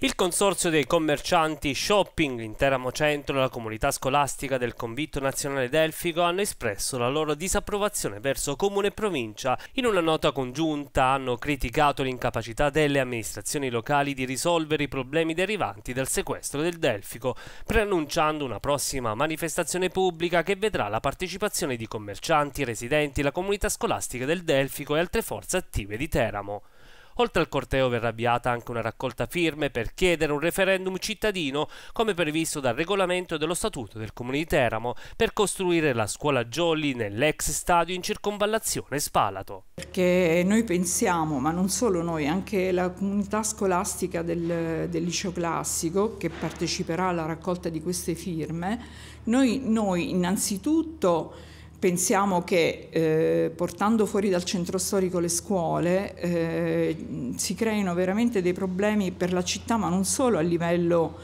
Il Consorzio dei commercianti Shopping, l'Interamo Centro e la comunità scolastica del Convitto Nazionale Delfico hanno espresso la loro disapprovazione verso Comune e Provincia. In una nota congiunta hanno criticato l'incapacità delle amministrazioni locali di risolvere i problemi derivanti dal sequestro del Delfico, preannunciando una prossima manifestazione pubblica che vedrà la partecipazione di commercianti, residenti, la comunità scolastica del Delfico e altre forze attive di Teramo. Oltre al corteo verrà avviata anche una raccolta firme per chiedere un referendum cittadino, come previsto dal regolamento dello Statuto del Comune di Teramo, per costruire la scuola Jolly nell'ex stadio in circonvallazione Spalato. Perché noi pensiamo, ma non solo noi, anche la comunità scolastica del, del liceo classico che parteciperà alla raccolta di queste firme, noi, noi innanzitutto pensiamo che eh, portando fuori dal centro storico le scuole eh, si creino veramente dei problemi per la città, ma non solo a livello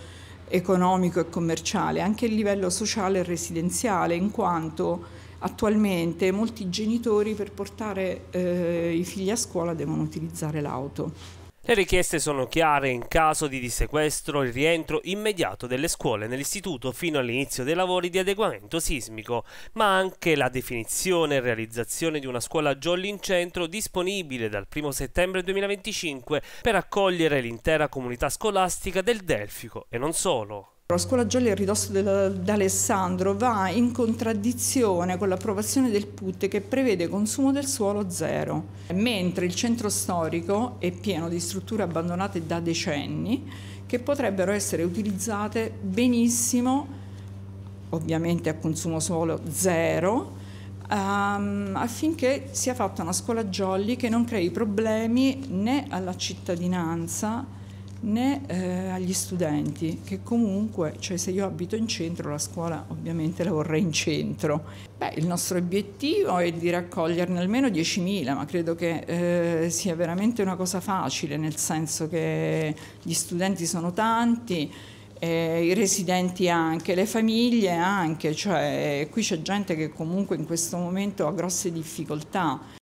economico e commerciale, anche a livello sociale e residenziale, in quanto attualmente molti genitori per portare eh, i figli a scuola devono utilizzare l'auto. Le richieste sono chiare in caso di dissequestro il rientro immediato delle scuole nell'istituto fino all'inizio dei lavori di adeguamento sismico, ma anche la definizione e realizzazione di una scuola Jolly in centro disponibile dal 1 settembre 2025 per accogliere l'intera comunità scolastica del Delfico e non solo. La scuola Giolli a ridosso d'Alessandro va in contraddizione con l'approvazione del PUT che prevede consumo del suolo zero, mentre il centro storico è pieno di strutture abbandonate da decenni che potrebbero essere utilizzate benissimo, ovviamente a consumo suolo zero, Um, affinché sia fatta una scuola jolly che non crei problemi né alla cittadinanza né eh, agli studenti, che comunque, cioè se io abito in centro, la scuola ovviamente la vorrei in centro. Beh, il nostro obiettivo è di raccoglierne almeno 10.000, ma credo che eh, sia veramente una cosa facile, nel senso che gli studenti sono tanti, eh, i residenti anche, le famiglie anche, cioè qui c'è gente che comunque in questo momento ha grosse difficoltà.